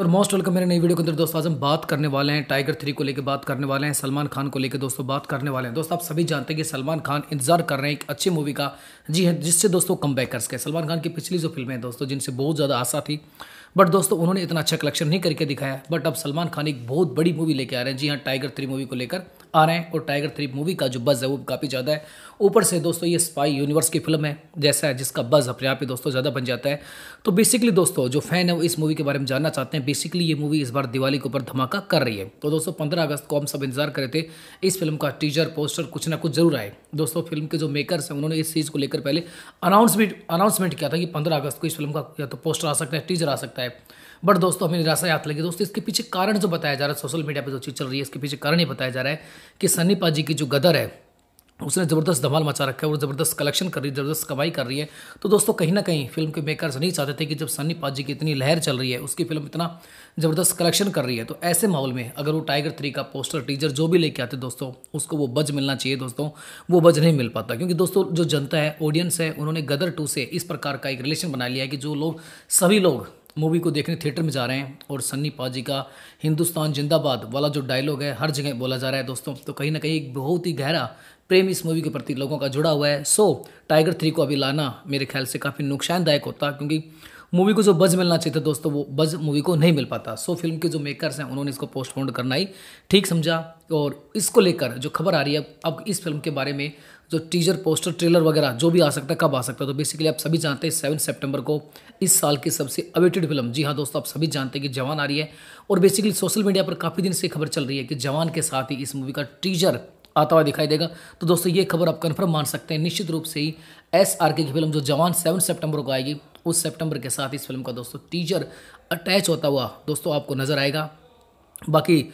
और most welcome मेरे नई वीडियो के अंदर दोस्तों आज हम बात करने वाले हैं टाइगर थ्री को लेकर बात करने वाले हैं सलमान खान को लेकर दोस्तों बात करने वाले हैं दोस्तों आप सभी जानते हैं कि सलमान खान इंतजार कर रहे हैं एक अच्छी मूवी का जी है हाँ, जिससे दोस्तों कम बैक कर सके सलमान खान की पिछली जो फिल्में हैं दोस्तों जिनसे बहुत ज़्यादा आशा थी बट दोस्तों उन्होंने इतना अच्छा कलेक्शन नहीं करके दिखाया बट अब सलमान खान एक बहुत बड़ी मूवी लेकर आ रहे हैं जी हाँ टाइगर थ्री मूवी को लेकर आ रहे हैं और टाइगर थ्री मूवी का जो बज़ है वो काफ़ी ज़्यादा है ऊपर से दोस्तों ये स्पाई यूनिवर्स की फिल्म है जैसा है जिसका बज़ अपने आप ही दोस्तों ज़्यादा बन जाता है तो बेसिकली दोस्तों जो फैन है वो इस मूवी के बारे में जानना चाहते हैं बेसिकली ये मूवी इस बार दिवाली के ऊपर धमाका कर रही है तो दोस्तों पंद्रह अगस्त को हम सब इंतजार करे थे इस फिल्म का टीजर पोस्टर कुछ ना कुछ जरूर आए दोस्तों फिल्म के जो मेकरस हैं उन्होंने इस चीज़ को लेकर पहले अनाउंसमेंट अनाउंसमेंट किया था कि पंद्रह अगस्त को इस फिल्म का या तो पोस्टर आ सकता है टीजर आ सकता है बट दोस्तों हमें निराशा याद लगी दोस्तों इसके पीछे कारण जो बताया जा रहा है सोशल मीडिया पर जो चीज़ चल रही है इसके पीछे कारण ही बताया जा रहा है कि सन्नी पाजी की जो गदर है उसने ज़बरदस्त धमाल मचा रखा है और ज़बरदस्त कलेक्शन कर रही है ज़बरदस्त कमाई कर रही है तो दोस्तों कहीं ना कहीं फिल्म के मेकर्स नहीं चाहते थे कि जब सन्नी पाजी की इतनी लहर चल रही है उसकी फिल्म इतना ज़बरदस्त कलेक्शन कर रही है तो ऐसे माहौल में अगर वो टाइगर थ्री का पोस्टर टीजर जो भी लेके आते दोस्तों उसको वो बज मिलना चाहिए दोस्तों वो बज नहीं मिल पाता क्योंकि दोस्तों जो जनता है ऑडियंस है उन्होंने गदर टू से इस प्रकार का एक रिलेशन बना लिया है कि जो लोग सभी लोग मूवी को देखने थिएटर में जा रहे हैं और सन्नी पाजी का हिंदुस्तान जिंदाबाद वाला जो डायलॉग है हर जगह बोला जा रहा है दोस्तों तो कहीं ना कहीं एक बहुत ही गहरा प्रेम इस मूवी के प्रति लोगों का जुड़ा हुआ है सो टाइगर थ्री को अभी लाना मेरे ख्याल से काफ़ी नुकसानदायक होता क्योंकि मूवी को जो बज मिलना चाहिए था दोस्तों वो बज मूवी को नहीं मिल पाता सो फिल्म के जो मेकर्स हैं उन्होंने इसको पोस्टपोन करना ही ठीक समझा और इसको लेकर जो खबर आ रही है अब इस फिल्म के बारे में जो टीजर पोस्टर ट्रेलर वगैरह जो भी आ सकता है कब आ सकता है तो बेसिकली आप सभी जानते हैं सेवन सेप्टेम्बर को इस साल की सबसे अवेटेड फिल्म जी हाँ दोस्तों आप सभी जानते हैं कि जवान आ रही है और बेसिकली सोशल मीडिया पर काफ़ी दिन से खबर चल रही है कि जवान के साथ ही इस मूवी का टीजर आता हुआ दिखाई देगा तो दोस्तों ये खबर आप कन्फर्म मान सकते हैं निश्चित रूप से ही एस आर के की फिल्म जो जवान सेवन सेप्टेम्बर को आएगी उस सितंबर के साथ इस फिल्म का दोस्तों टीजर अटैच होता हुआ दोस्तों आपको नज़र आएगा बाकी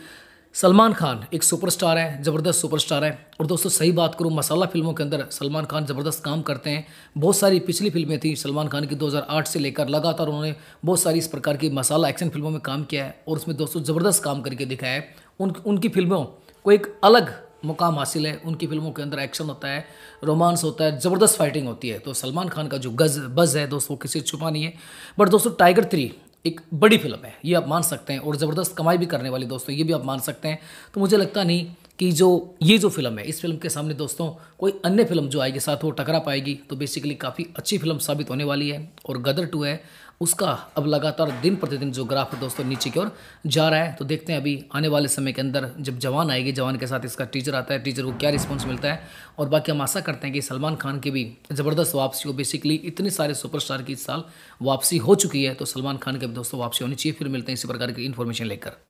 सलमान खान एक सुपरस्टार है ज़बरदस्त सुपरस्टार है और दोस्तों सही बात करूँ मसाला फिल्मों के अंदर सलमान खान ज़बरदस्त काम करते हैं बहुत सारी पिछली फिल्में थी सलमान खान की 2008 से लेकर लगातार उन्होंने बहुत सारी इस प्रकार की मसाला एक्शन फिल्मों में काम किया है और उसमें दोस्तों ज़बरदस्त काम करके दिखाया है उन उनकी फिल्मों को एक अलग मुकाम हासिल है उनकी फिल्मों के अंदर एक्शन होता है रोमांस होता है ज़बरदस्त फाइटिंग होती है तो सलमान खान का जो गज बज़ है दोस्तों किसी छुपा नहीं है बट दोस्तों टाइगर थ्री एक बड़ी फिल्म है ये आप मान सकते हैं और ज़बरदस्त कमाई भी करने वाली दोस्तों ये भी आप मान सकते हैं तो मुझे लगता नहीं कि जो ये जो फिल्म है इस फिल्म के सामने दोस्तों कोई अन्य फिल्म जो आएगी साथ वो टकरा पाएगी तो बेसिकली काफ़ी अच्छी फिल्म साबित होने वाली है और गदर टू है उसका अब लगातार दिन प्रतिदिन जो ग्राफ है दोस्तों नीचे की ओर जा रहा है तो देखते हैं अभी आने वाले समय के अंदर जब जवान आएगी जवान के साथ इसका टीचर आता है टीचर को क्या रिस्पॉन्स मिलता है और बाकी हम आशा करते हैं कि सलमान खान की भी ज़बरदस्त वापसी हो बेसिकली इतने सारे सुपरस्टार की इस साल वापसी हो चुकी है तो सलमान खान की भी दोस्तों वापसी होनी चाहिए फिर मिलते हैं इसी प्रकार की इन्फॉर्मेशन लेकर